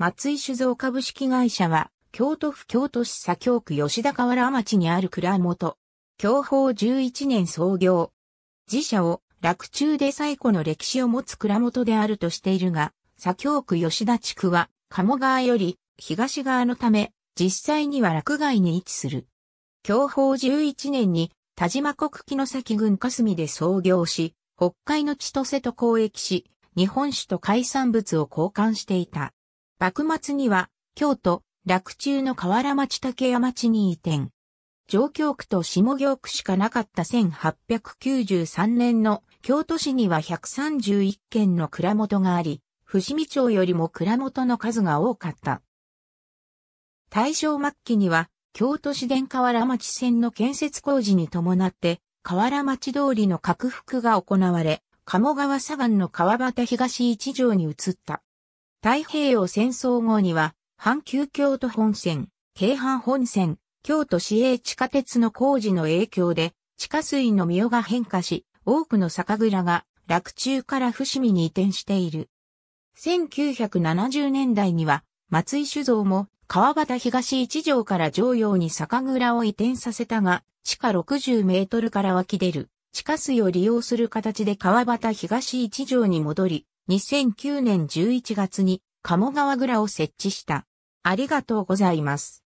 松井酒造株式会社は、京都府京都市左京区吉田河原町にある蔵元。享保11年創業。自社を楽中で最古の歴史を持つ蔵元であるとしているが、左京区吉田地区は、鴨川より東側のため、実際には落外に位置する。享保11年に、田島国木崎郡霞で創業し、北海の千歳と交易し、日本酒と海産物を交換していた。幕末には、京都、洛中の河原町竹山町に移転。上京区と下京区しかなかった1893年の京都市には131軒の蔵元があり、富士見町よりも蔵元の数が多かった。大正末期には、京都市電河原町線の建設工事に伴って、河原町通りの拡幅が行われ、鴨川左岸の川端東一条に移った。太平洋戦争後には、阪急京都本線、京阪本線、京都市営地下鉄の工事の影響で、地下水の御代が変化し、多くの酒蔵が、落中から伏見に移転している。1970年代には、松井酒造も、川端東一条から上洋に酒蔵を移転させたが、地下60メートルから湧き出る、地下水を利用する形で川端東一条に戻り、2009年11月に鴨川蔵を設置した。ありがとうございます。